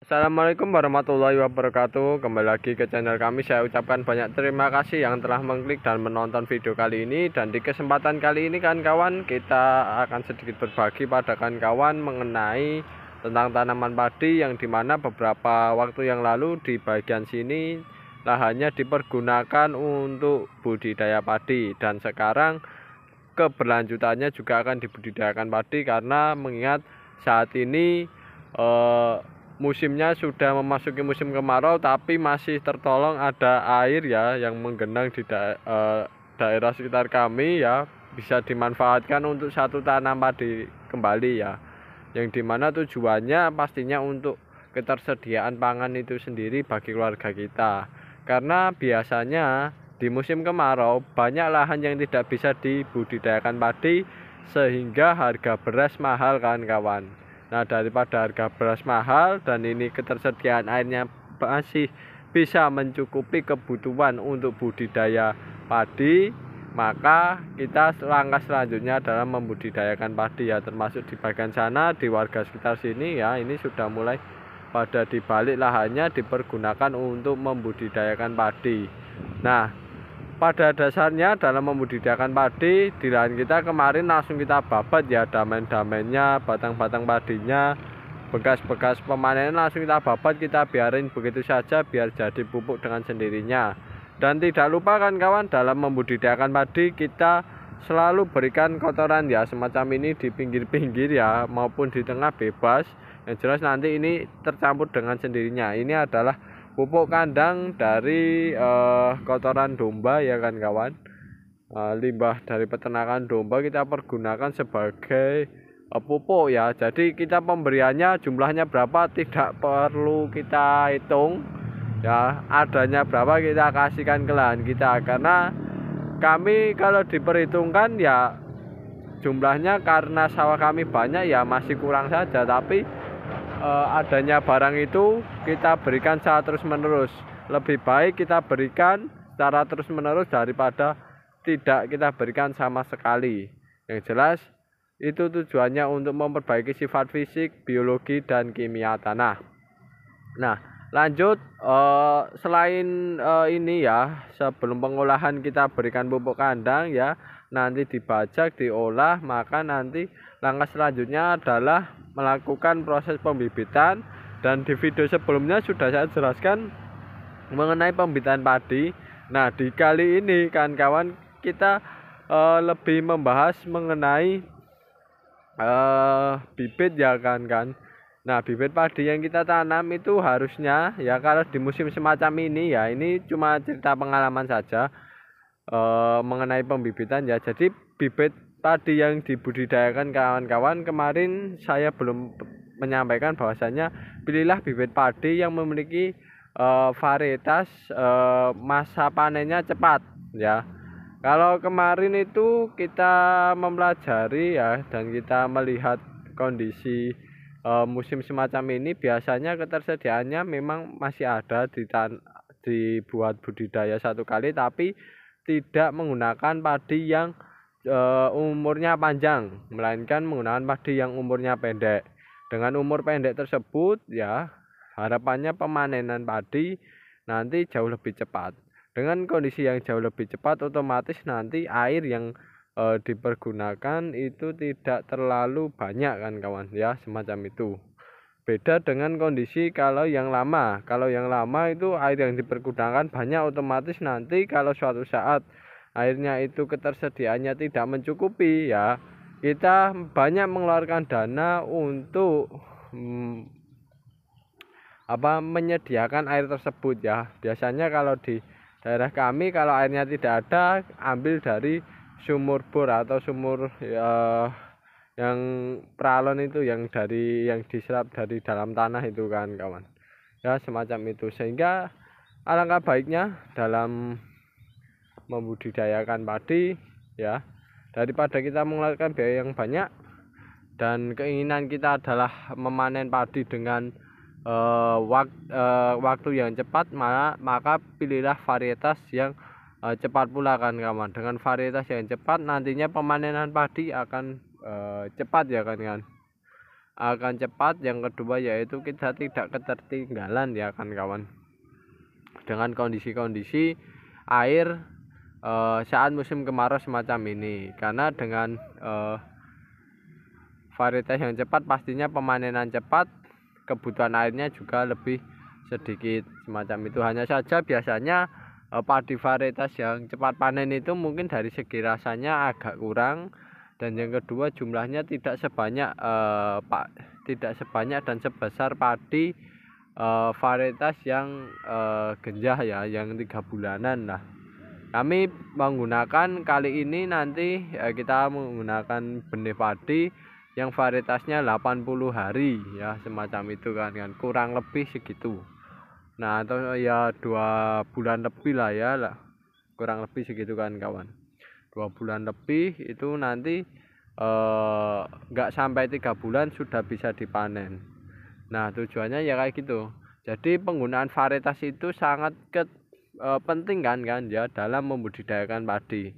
Assalamualaikum warahmatullahi wabarakatuh Kembali lagi ke channel kami Saya ucapkan banyak terima kasih yang telah mengklik dan menonton video kali ini Dan di kesempatan kali ini kan kawan Kita akan sedikit berbagi pada kawan-kawan Mengenai tentang tanaman padi Yang dimana beberapa waktu yang lalu Di bagian sini Lahannya dipergunakan untuk budidaya padi Dan sekarang keberlanjutannya juga akan dibudidayakan padi Karena mengingat saat ini eh, musimnya sudah memasuki musim kemarau tapi masih tertolong ada air ya yang menggenang di eh, daerah sekitar kami ya bisa dimanfaatkan untuk satu tanam padi kembali ya yang dimana tujuannya pastinya untuk ketersediaan pangan itu sendiri bagi keluarga kita karena biasanya di musim kemarau banyak lahan yang tidak bisa dibudidayakan padi sehingga harga beras mahal kan kawan Nah, daripada harga beras mahal dan ini ketersediaan airnya masih bisa mencukupi kebutuhan untuk budidaya padi, maka kita langkah selanjutnya adalah membudidayakan padi ya termasuk di bagian sana di warga sekitar sini ya ini sudah mulai pada dibalik lahannya dipergunakan untuk membudidayakan padi. Nah, pada dasarnya dalam membudidayakan padi di lahan kita kemarin langsung kita babat ya damen-damennya batang-batang padinya bekas-bekas pemanen langsung kita babat kita biarin begitu saja biar jadi pupuk dengan sendirinya dan tidak lupa kan kawan dalam membudidayakan padi kita selalu berikan kotoran ya semacam ini di pinggir-pinggir ya maupun di tengah bebas yang jelas nanti ini tercampur dengan sendirinya ini adalah pupuk kandang dari uh, kotoran domba ya kan kawan uh, limbah dari peternakan domba kita pergunakan sebagai uh, pupuk ya jadi kita pemberiannya jumlahnya berapa tidak perlu kita hitung ya adanya berapa kita kasihkan ke lahan kita karena kami kalau diperhitungkan ya jumlahnya karena sawah kami banyak ya masih kurang saja tapi uh, adanya barang itu kita berikan secara terus-menerus. Lebih baik kita berikan secara terus-menerus daripada tidak kita berikan sama sekali. Yang jelas itu tujuannya untuk memperbaiki sifat fisik, biologi dan kimia tanah. Nah, lanjut uh, selain uh, ini ya, sebelum pengolahan kita berikan pupuk kandang ya, nanti dibajak, diolah, maka nanti langkah selanjutnya adalah melakukan proses pembibitan dan di video sebelumnya sudah saya jelaskan mengenai pembibitan padi. Nah, di kali ini kawan-kawan kita uh, lebih membahas mengenai uh, bibit ya kan kan. Nah, bibit padi yang kita tanam itu harusnya ya kalau di musim semacam ini ya ini cuma cerita pengalaman saja uh, mengenai pembibitan ya. Jadi bibit tadi yang dibudidayakan kawan-kawan kemarin saya belum menyampaikan bahwasanya pilihlah bibit padi yang memiliki uh, varietas uh, masa panennya cepat ya. Kalau kemarin itu kita mempelajari ya dan kita melihat kondisi uh, musim semacam ini biasanya ketersediaannya memang masih ada di tan dibuat budidaya satu kali tapi tidak menggunakan padi yang Eh, umurnya panjang, melainkan menggunakan padi yang umurnya pendek. Dengan umur pendek tersebut, ya harapannya pemanenan padi nanti jauh lebih cepat. Dengan kondisi yang jauh lebih cepat, otomatis nanti air yang e, dipergunakan itu tidak terlalu banyak kan kawan, ya semacam itu. Beda dengan kondisi kalau yang lama. Kalau yang lama itu air yang dipergunakan banyak, otomatis nanti kalau suatu saat akhirnya itu ketersediaannya tidak mencukupi ya kita banyak mengeluarkan dana untuk hmm, apa menyediakan air tersebut ya biasanya kalau di daerah kami kalau airnya tidak ada ambil dari sumur bor atau sumur ya, yang pralon itu yang dari yang diserap dari dalam tanah itu kan kawan ya semacam itu sehingga alangkah baiknya dalam membudidayakan padi ya daripada kita mengeluarkan biaya yang banyak dan keinginan kita adalah memanen padi dengan uh, wak, uh, waktu yang cepat maka, maka pilihlah varietas yang uh, cepat pula kan kawan dengan varietas yang cepat nantinya pemanenan padi akan uh, cepat ya kan kan akan cepat yang kedua yaitu kita tidak ketertinggalan ya kan kawan dengan kondisi-kondisi air uh, saat musim kemarau semacam ini karena dengan uh, varietas yang cepat pastinya pemanenan cepat kebutuhan airnya juga lebih sedikit semacam itu hanya saja biasanya uh, padi varietas yang cepat panen itu mungkin dari segi rasanya agak kurang dan yang kedua jumlahnya tidak sebanyak uh, pak tidak sebanyak dan sebesar padi uh, varietas yang uh, genjah ya yang tiga bulanan lah kami menggunakan kali ini nanti ya, kita menggunakan benih padi yang varietasnya 80 hari ya semacam itu kan kan kurang lebih segitu nah atau ya dua bulan lebih lah ya lah kurang lebih segitu kan kawan dua bulan lebih itu nanti eh, nggak eh, sampai tiga bulan sudah bisa dipanen nah tujuannya ya kayak gitu jadi penggunaan varietas itu sangat ke uh, penting kan kan ya dalam membudidayakan padi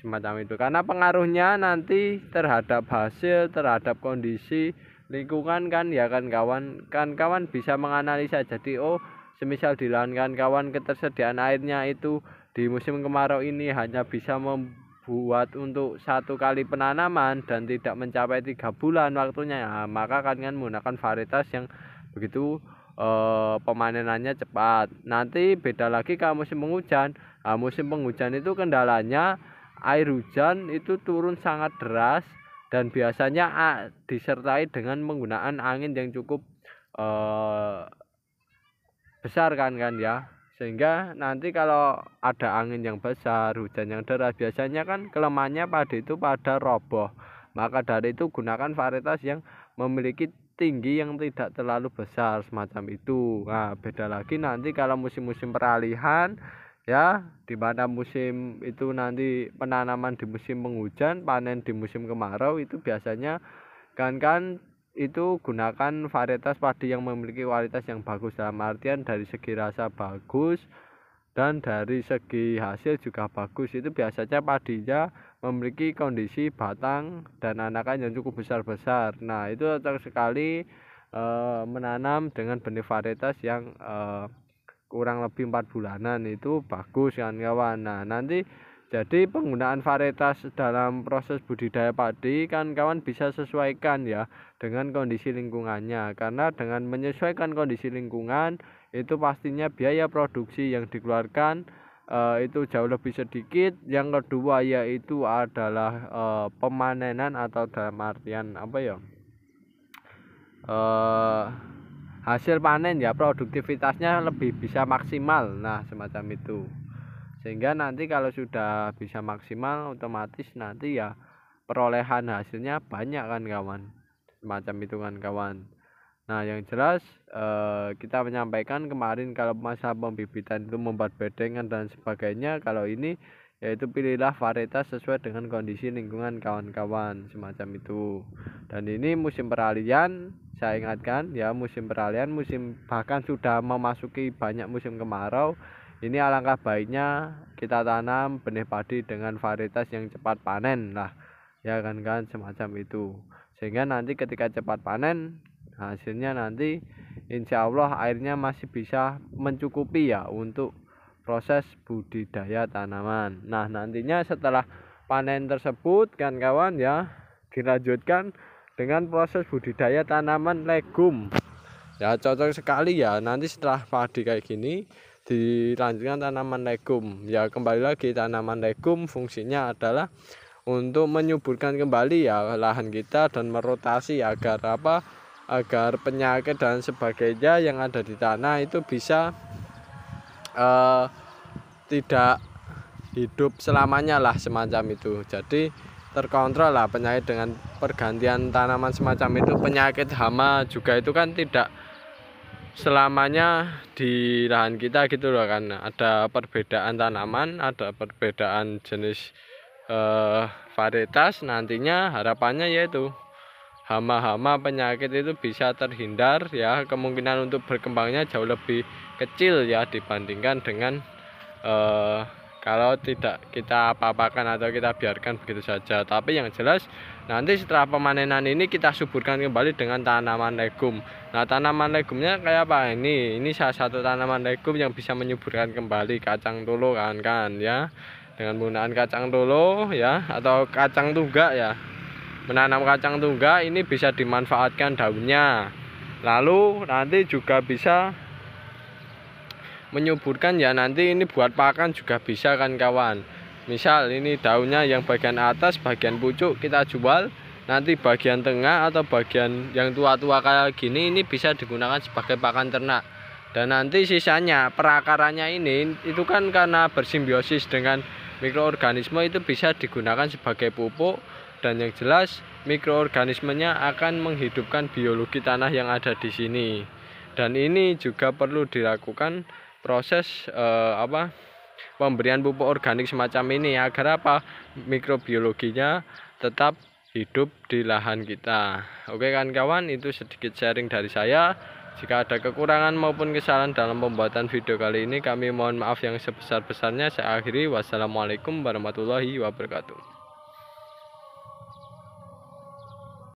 semacam itu karena pengaruhnya nanti terhadap hasil terhadap kondisi lingkungan kan ya kan kawan kan kawan bisa menganalisa jadi oh semisal di lahan kan kawan ketersediaan airnya itu di musim kemarau ini hanya bisa membuat untuk satu kali penanaman dan tidak mencapai tiga bulan waktunya ya, maka kan kan menggunakan varietas yang begitu eh, pemanenannya cepat. Nanti beda lagi kalau musim penghujan. Nah, musim penghujan itu kendalanya air hujan itu turun sangat deras dan biasanya ah, disertai dengan penggunaan angin yang cukup eh, besar kan kan ya. Sehingga nanti kalau ada angin yang besar, hujan yang deras, biasanya kan kelemahannya padi itu pada roboh. Maka dari itu gunakan varietas yang memiliki tinggi yang tidak terlalu besar semacam itu. Nah, beda lagi nanti kalau musim-musim peralihan ya di mana musim itu nanti penanaman di musim penghujan, panen di musim kemarau itu biasanya kan kan itu gunakan varietas padi yang memiliki kualitas yang bagus dalam artian dari segi rasa bagus, dan dari segi hasil juga bagus itu biasanya padinya memiliki kondisi batang dan anakan yang cukup besar-besar nah itu cocok sekali e, menanam dengan benih varietas yang e, kurang lebih 4 bulanan itu bagus kan kawan nah nanti jadi penggunaan varietas dalam proses budidaya padi kan kawan bisa sesuaikan ya dengan kondisi lingkungannya karena dengan menyesuaikan kondisi lingkungan itu pastinya biaya produksi yang dikeluarkan uh, itu jauh lebih sedikit. Yang kedua yaitu adalah uh, pemanenan atau dalam artian apa ya? Uh, hasil panen ya produktivitasnya lebih bisa maksimal. Nah, semacam itu. Sehingga nanti kalau sudah bisa maksimal otomatis nanti ya perolehan hasilnya banyak kan kawan. Semacam itu kan kawan. Nah, yang jelas uh, kita menyampaikan kemarin kalau masa pembibitan itu membuat bedengan dan sebagainya, kalau ini yaitu pilihlah varietas sesuai dengan kondisi lingkungan kawan-kawan semacam itu. Dan ini musim peralihan, saya ingatkan ya musim peralihan, musim bahkan sudah memasuki banyak musim kemarau. Ini alangkah baiknya kita tanam benih padi dengan varietas yang cepat panen lah. Ya kan kan semacam itu. Sehingga nanti ketika cepat panen hasilnya nanti insya Allah airnya masih bisa mencukupi ya untuk proses budidaya tanaman nah nantinya setelah panen tersebut kan kawan ya dilanjutkan dengan proses budidaya tanaman legum ya cocok sekali ya nanti setelah padi kayak gini dilanjutkan tanaman legum ya kembali lagi tanaman legum fungsinya adalah untuk menyuburkan kembali ya lahan kita dan merotasi agar apa agar penyakit dan sebagainya yang ada di tanah itu bisa uh, tidak hidup selamanya lah semacam itu jadi terkontrol lah penyakit dengan pergantian tanaman semacam itu penyakit hama juga itu kan tidak selamanya di lahan kita gitu loh kan ada perbedaan tanaman ada perbedaan jenis eh, varietas nantinya harapannya yaitu hama-hama penyakit itu bisa terhindar ya kemungkinan untuk berkembangnya jauh lebih kecil ya dibandingkan dengan eh, kalau tidak kita apa atau kita biarkan begitu saja tapi yang jelas nanti setelah pemanenan ini kita suburkan kembali dengan tanaman legum nah tanaman legumnya kayak apa ini ini salah satu tanaman legum yang bisa menyuburkan kembali kacang dulu kan kan ya dengan menggunakan kacang dulu ya atau kacang tuga ya menanam kacang tunggal ini bisa dimanfaatkan daunnya lalu nanti juga bisa menyuburkan ya nanti ini buat pakan juga bisa kan kawan misal ini daunnya yang bagian atas bagian pucuk kita jual nanti bagian tengah atau bagian yang tua-tua kayak gini ini bisa digunakan sebagai pakan ternak dan nanti sisanya perakarannya ini itu kan karena bersimbiosis dengan mikroorganisme itu bisa digunakan sebagai pupuk dan yang jelas mikroorganismenya akan menghidupkan biologi tanah yang ada di sini dan ini juga perlu dilakukan proses eh, apa pemberian pupuk organik semacam ini agar apa mikrobiologinya tetap hidup di lahan kita oke kan kawan itu sedikit sharing dari saya jika ada kekurangan maupun kesalahan dalam pembuatan video kali ini kami mohon maaf yang sebesar-besarnya saya akhiri wassalamualaikum warahmatullahi wabarakatuh